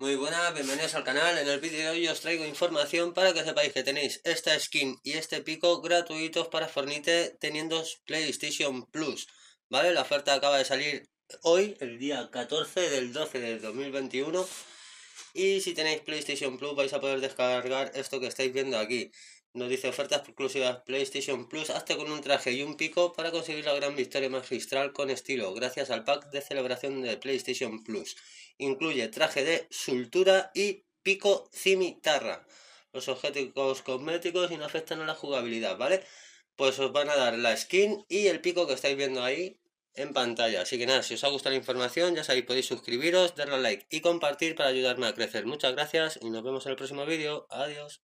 Muy buenas, bienvenidos al canal. En el vídeo de hoy os traigo información para que sepáis que tenéis esta skin y este pico gratuitos para Fornite teniendo PlayStation Plus. ¿Vale? La oferta acaba de salir hoy, el día 14 del 12 del 2021. Y si tenéis PlayStation Plus vais a poder descargar esto que estáis viendo aquí. Nos dice ofertas exclusivas PlayStation Plus hasta con un traje y un pico para conseguir la gran victoria magistral con estilo gracias al pack de celebración de PlayStation Plus. Incluye traje de sultura y pico cimitarra. Los objetos cosméticos y no afectan a la jugabilidad, ¿vale? Pues os van a dar la skin y el pico que estáis viendo ahí en pantalla. Así que nada, si os ha gustado la información, ya sabéis, podéis suscribiros, darle a like y compartir para ayudarme a crecer. Muchas gracias y nos vemos en el próximo vídeo. Adiós.